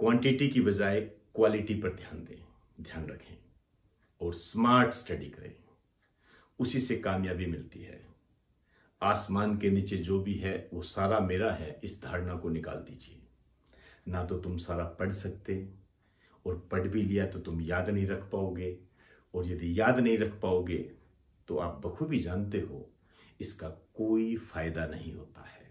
quantity की बजाय quality पर ध्यान दें ध्यान रखें और स्मार्ट स्टडी करें उसी से कामयाबी मिलती है आसमान के नीचे जो भी है वो सारा मेरा है इस धारणा को निकाल दीजिए ना तो तुम सारा पढ़ सकते और पढ़ भी लिया तो तुम याद नहीं रख पाओगे और यदि याद नहीं रख पाओगे तो आप बखूबी जानते हो इसका कोई फायदा नहीं होता है